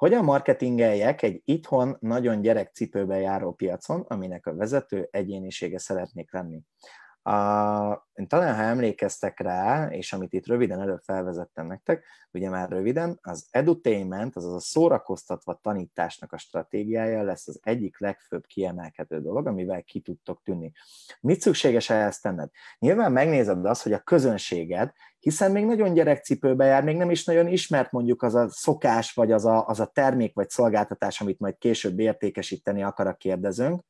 Hogyan marketingeljek egy itthon nagyon gyerekcipőben járó piacon, aminek a vezető egyénisége szeretnék lenni? A, én talán, ha emlékeztek rá, és amit itt röviden előbb felvezettem nektek, ugye már röviden, az edutainment, azaz a szórakoztatva tanításnak a stratégiája lesz az egyik legfőbb kiemelkedő dolog, amivel ki tudtok tűnni. Mit szükséges ehhez tenned? Nyilván megnézed azt, hogy a közönséged, hiszen még nagyon gyerekcipőbe jár, még nem is nagyon ismert mondjuk az a szokás, vagy az a, az a termék, vagy szolgáltatás, amit majd később értékesíteni akar a kérdezőnk,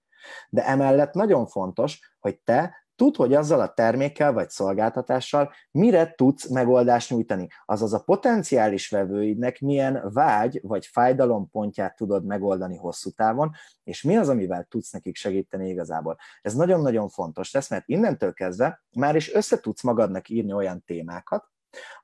de emellett nagyon fontos, hogy te Tudd, hogy azzal a termékkel vagy szolgáltatással mire tudsz megoldást nyújtani, azaz a potenciális vevőidnek milyen vágy vagy fájdalompontját tudod megoldani hosszú távon, és mi az, amivel tudsz nekik segíteni igazából. Ez nagyon-nagyon fontos lesz, mert innentől kezdve már is össze tudsz magadnak írni olyan témákat,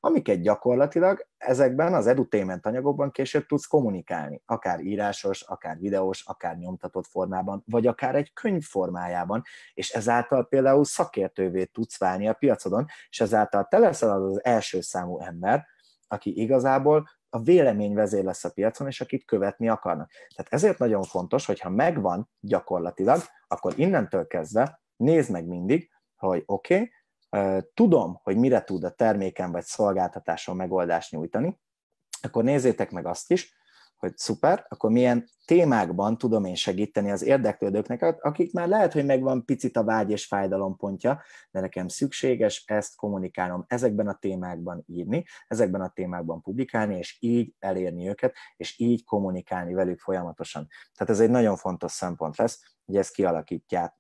amiket gyakorlatilag ezekben az edutainment anyagokban később tudsz kommunikálni, akár írásos, akár videós, akár nyomtatott formában, vagy akár egy könyv formájában, és ezáltal például szakértővé tudsz válni a piacodon, és ezáltal te leszel az, az első számú ember, aki igazából a véleményvezér lesz a piacon, és akit követni akarnak. Tehát ezért nagyon fontos, hogyha megvan gyakorlatilag, akkor innentől kezdve nézd meg mindig, hogy oké, okay, tudom, hogy mire tud a terméken vagy szolgáltatáson megoldást nyújtani, akkor nézzétek meg azt is, hogy szuper, akkor milyen témákban tudom én segíteni az érdeklődőknek, akik már lehet, hogy megvan picit a vágy és fájdalom pontja, de nekem szükséges ezt kommunikálnom, ezekben a témákban írni, ezekben a témákban publikálni, és így elérni őket, és így kommunikálni velük folyamatosan. Tehát ez egy nagyon fontos szempont lesz, hogy ezt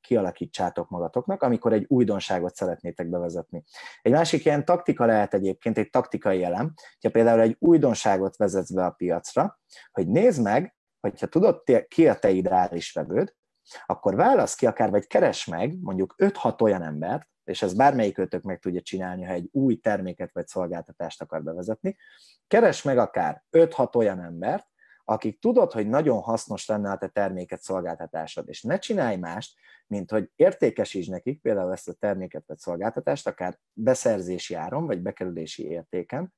kialakítsátok magatoknak, amikor egy újdonságot szeretnétek bevezetni. Egy másik ilyen taktika lehet egyébként egy taktikai elem, hogyha például egy újdonságot vezetsz be a piacra, hogy nézd meg, hogyha tudod ki a te ideális vevőd, akkor válasz ki akár, vagy keres meg mondjuk 5-6 olyan embert, és ez bármelyik ötök meg tudja csinálni, ha egy új terméket vagy szolgáltatást akar bevezetni, keres meg akár 5-6 olyan embert, akik tudod, hogy nagyon hasznos lenne a te terméket, szolgáltatásod, és ne csinálj mást, mint hogy értékesíts nekik például ezt a terméket vagy szolgáltatást, akár beszerzési áron, vagy bekerülési értéken,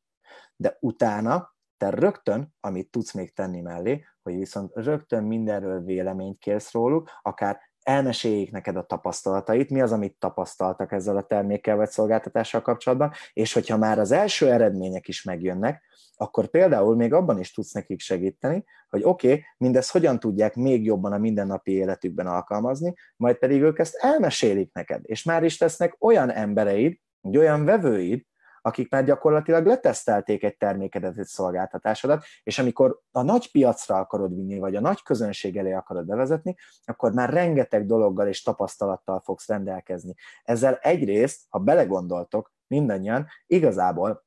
de utána te rögtön, amit tudsz még tenni mellé, hogy viszont rögtön mindenről véleményt kérsz róluk, akár elmeséljék neked a tapasztalatait, mi az, amit tapasztaltak ezzel a termékkel vagy szolgáltatással kapcsolatban, és hogyha már az első eredmények is megjönnek, akkor például még abban is tudsz nekik segíteni, hogy oké, okay, mindezt hogyan tudják még jobban a mindennapi életükben alkalmazni, majd pedig ők ezt elmesélik neked, és már is tesznek olyan embereid, egy olyan vevőid, akik már gyakorlatilag letesztelték egy termékedet, egy szolgáltatásodat, és amikor a nagy piacra akarod vinni, vagy a nagy közönség elé akarod bevezetni, akkor már rengeteg dologgal és tapasztalattal fogsz rendelkezni. Ezzel egyrészt, ha belegondoltok, mindannyian igazából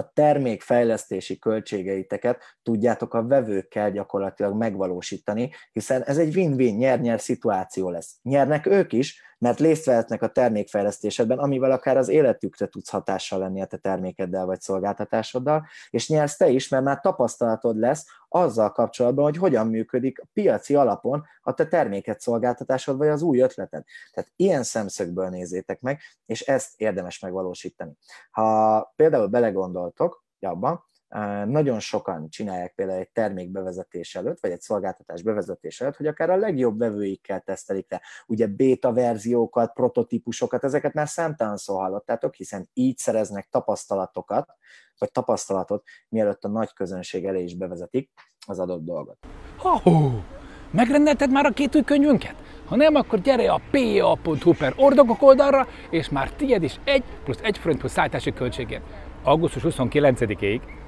a termékfejlesztési költségeiteket tudjátok a vevőkkel gyakorlatilag megvalósítani, hiszen ez egy win-win, nyer-nyer szituáció lesz. Nyernek ők is, mert részt vehetnek a termékfejlesztésedben, amivel akár az életükre tudsz hatással lenni a te termékeddel vagy szolgáltatásoddal, és nyersz te is, mert már tapasztalatod lesz azzal kapcsolatban, hogy hogyan működik a piaci alapon a te terméket, szolgáltatásod, vagy az új ötleted. Tehát ilyen szemszögből nézzétek meg, és ezt érdemes megvalósítani. Ha például belegondoltok abban, nagyon sokan csinálják például egy termék bevezetés előtt, vagy egy szolgáltatás bevezetés előtt, hogy akár a legjobb vevőikkel tesztelik le. Ugye beta verziókat, prototípusokat, ezeket már szó hallottátok, hiszen így szereznek tapasztalatokat, vagy tapasztalatot, mielőtt a nagy közönség elé is bevezetik az adott dolgot. Ha, Megrendelted már a két új könyvünket? Ha nem, akkor gyere a pa.hu per ordogok oldalra, és már tiéd is egy plusz egy forint plusz szállítási költségért. Augusztus 29-ig